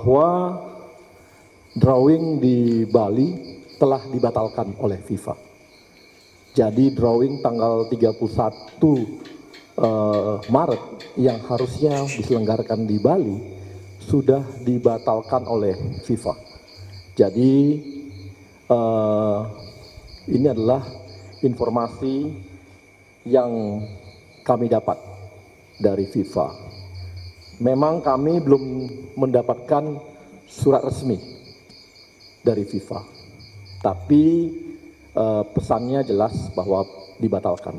bahwa drawing di Bali telah dibatalkan oleh FIFA. Jadi drawing tanggal 31 uh, eh, Maret yang harusnya diselenggarakan di Bali sudah dibatalkan oleh FIFA. Jadi uh, ini adalah informasi yang kami dapat dari FIFA memang kami belum mendapatkan surat resmi dari FIFA. Tapi eh, pesannya jelas bahwa dibatalkan.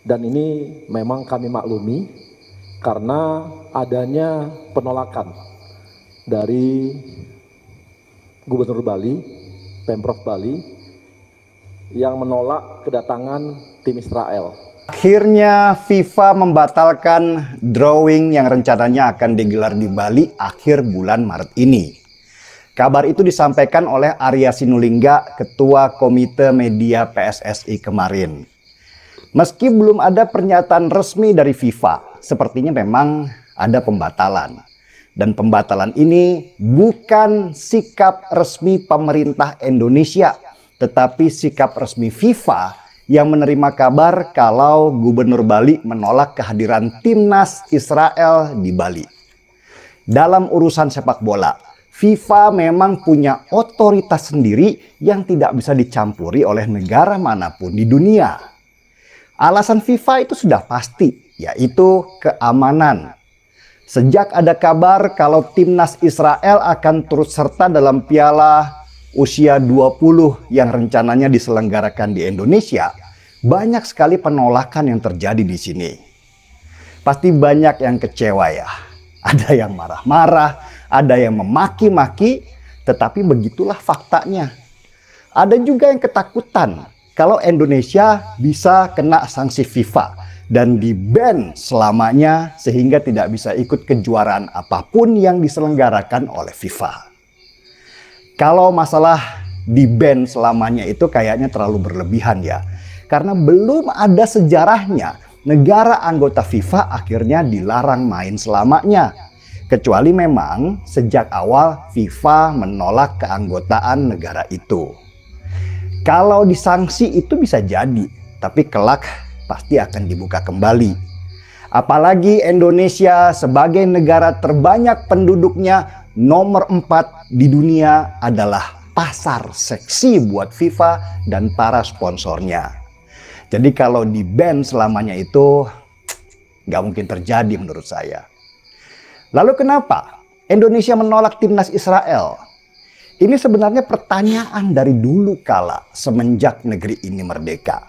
Dan ini memang kami maklumi karena adanya penolakan dari Gubernur Bali, Pemprov Bali yang menolak kedatangan tim Israel Akhirnya FIFA membatalkan drawing yang rencananya akan digelar di Bali akhir bulan Maret ini. Kabar itu disampaikan oleh Arya Sinulinga, Ketua Komite Media PSSI kemarin. Meski belum ada pernyataan resmi dari FIFA, sepertinya memang ada pembatalan. Dan pembatalan ini bukan sikap resmi pemerintah Indonesia, tetapi sikap resmi FIFA yang menerima kabar kalau Gubernur Bali menolak kehadiran timnas Israel di Bali. Dalam urusan sepak bola, FIFA memang punya otoritas sendiri yang tidak bisa dicampuri oleh negara manapun di dunia. Alasan FIFA itu sudah pasti, yaitu keamanan. Sejak ada kabar kalau timnas Israel akan turut serta dalam piala usia 20 yang rencananya diselenggarakan di Indonesia, banyak sekali penolakan yang terjadi di sini. Pasti banyak yang kecewa ya. Ada yang marah-marah, ada yang memaki-maki, tetapi begitulah faktanya. Ada juga yang ketakutan kalau Indonesia bisa kena sanksi FIFA dan di-ban selamanya sehingga tidak bisa ikut kejuaraan apapun yang diselenggarakan oleh FIFA. Kalau masalah di band selamanya itu kayaknya terlalu berlebihan ya. Karena belum ada sejarahnya negara anggota FIFA akhirnya dilarang main selamanya. Kecuali memang sejak awal FIFA menolak keanggotaan negara itu. Kalau disanksi itu bisa jadi, tapi kelak pasti akan dibuka kembali. Apalagi Indonesia sebagai negara terbanyak penduduknya nomor 4 di dunia adalah pasar seksi buat FIFA dan para sponsornya. Jadi kalau di band selamanya itu nggak mungkin terjadi menurut saya. Lalu kenapa Indonesia menolak timnas Israel? Ini sebenarnya pertanyaan dari dulu kala semenjak negeri ini merdeka.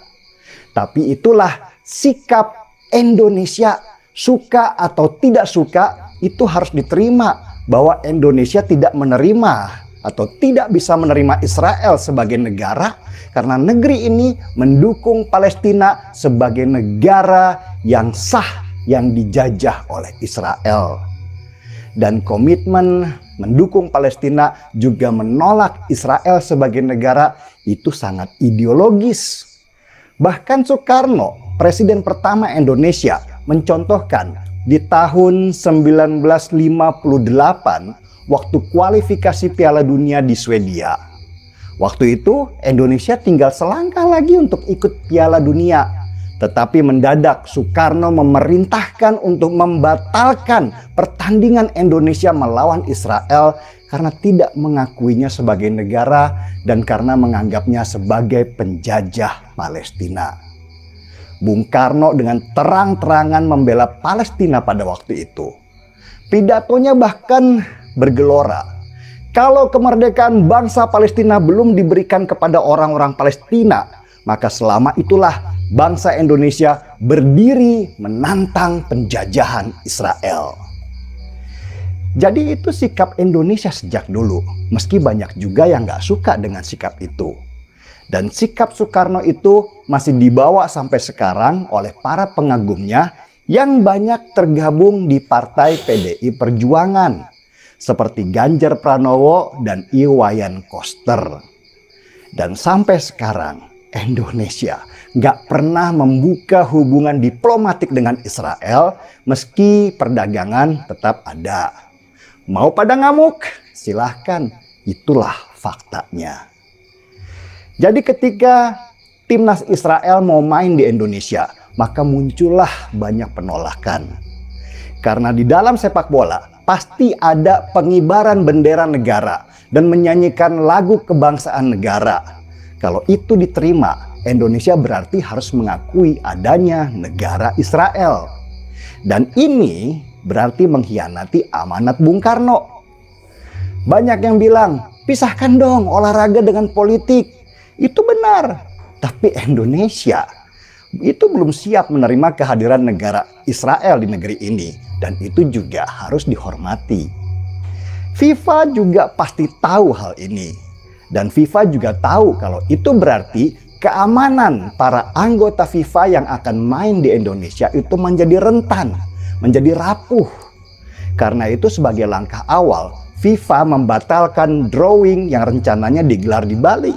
Tapi itulah sikap Indonesia suka atau tidak suka itu harus diterima bahwa Indonesia tidak menerima atau tidak bisa menerima Israel sebagai negara karena negeri ini mendukung Palestina sebagai negara yang sah yang dijajah oleh Israel. Dan komitmen mendukung Palestina juga menolak Israel sebagai negara itu sangat ideologis. Bahkan Soekarno, presiden pertama Indonesia, mencontohkan di tahun 1958 waktu kualifikasi Piala Dunia di Swedia. Waktu itu Indonesia tinggal selangkah lagi untuk ikut Piala Dunia. Tetapi mendadak Soekarno memerintahkan untuk membatalkan pertandingan Indonesia melawan Israel karena tidak mengakuinya sebagai negara dan karena menganggapnya sebagai penjajah Palestina. Bung Karno dengan terang-terangan membela Palestina pada waktu itu. Pidatonya bahkan bergelora. Kalau kemerdekaan bangsa Palestina belum diberikan kepada orang-orang Palestina, maka selama itulah bangsa Indonesia berdiri menantang penjajahan Israel. Jadi itu sikap Indonesia sejak dulu, meski banyak juga yang nggak suka dengan sikap itu. Dan sikap Soekarno itu masih dibawa sampai sekarang oleh para pengagumnya yang banyak tergabung di partai PDI Perjuangan seperti Ganjar Pranowo dan Iwayan Koster. Dan sampai sekarang Indonesia nggak pernah membuka hubungan diplomatik dengan Israel meski perdagangan tetap ada. Mau pada ngamuk? Silahkan, itulah faktanya. Jadi ketika timnas Israel mau main di Indonesia, maka muncullah banyak penolakan. Karena di dalam sepak bola pasti ada pengibaran bendera negara dan menyanyikan lagu kebangsaan negara. Kalau itu diterima, Indonesia berarti harus mengakui adanya negara Israel. Dan ini berarti mengkhianati amanat Bung Karno. Banyak yang bilang, pisahkan dong olahraga dengan politik benar. Tapi Indonesia itu belum siap menerima kehadiran negara Israel di negeri ini dan itu juga harus dihormati. FIFA juga pasti tahu hal ini dan FIFA juga tahu kalau itu berarti keamanan para anggota FIFA yang akan main di Indonesia itu menjadi rentan, menjadi rapuh. Karena itu sebagai langkah awal FIFA membatalkan drawing yang rencananya digelar di Bali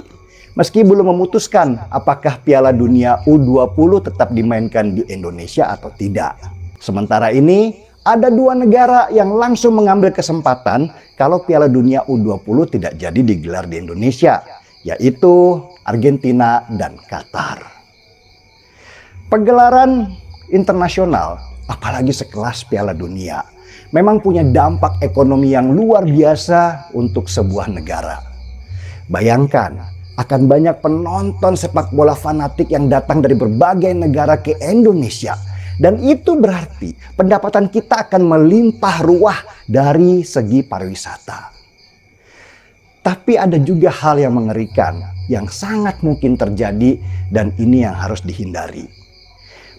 Meski belum memutuskan apakah Piala Dunia U20 tetap dimainkan di Indonesia atau tidak. Sementara ini, ada dua negara yang langsung mengambil kesempatan kalau Piala Dunia U20 tidak jadi digelar di Indonesia, yaitu Argentina dan Qatar. Pegelaran internasional, apalagi sekelas Piala Dunia, memang punya dampak ekonomi yang luar biasa untuk sebuah negara. Bayangkan, akan banyak penonton sepak bola fanatik yang datang dari berbagai negara ke Indonesia. Dan itu berarti pendapatan kita akan melimpah ruah dari segi pariwisata. Tapi ada juga hal yang mengerikan yang sangat mungkin terjadi dan ini yang harus dihindari.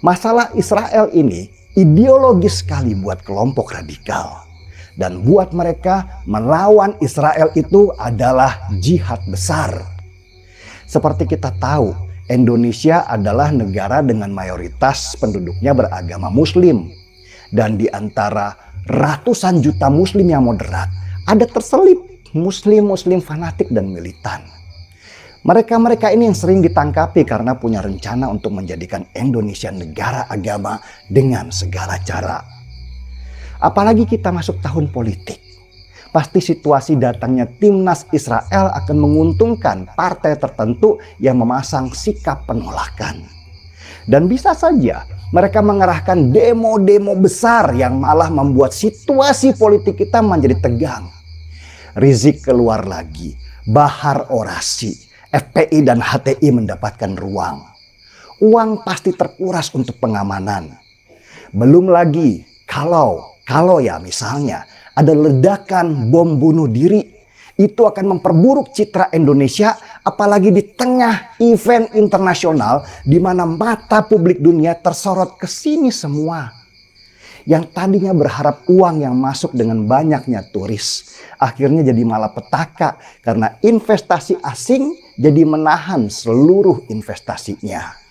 Masalah Israel ini ideologis sekali buat kelompok radikal dan buat mereka melawan Israel itu adalah jihad besar. Seperti kita tahu, Indonesia adalah negara dengan mayoritas penduduknya beragama muslim. Dan di antara ratusan juta muslim yang moderat, ada terselip muslim-muslim fanatik dan militan. Mereka-mereka ini yang sering ditangkapi karena punya rencana untuk menjadikan Indonesia negara agama dengan segala cara. Apalagi kita masuk tahun politik pasti situasi datangnya timnas Israel akan menguntungkan partai tertentu yang memasang sikap penolakan. Dan bisa saja mereka mengerahkan demo-demo besar yang malah membuat situasi politik kita menjadi tegang. Rizik keluar lagi, Bahar orasi, FPI dan HTI mendapatkan ruang. Uang pasti terkuras untuk pengamanan. Belum lagi kalau kalau ya misalnya ada ledakan bom bunuh diri, itu akan memperburuk citra Indonesia apalagi di tengah event internasional di mana mata publik dunia tersorot ke sini semua. Yang tadinya berharap uang yang masuk dengan banyaknya turis, akhirnya jadi malapetaka karena investasi asing jadi menahan seluruh investasinya.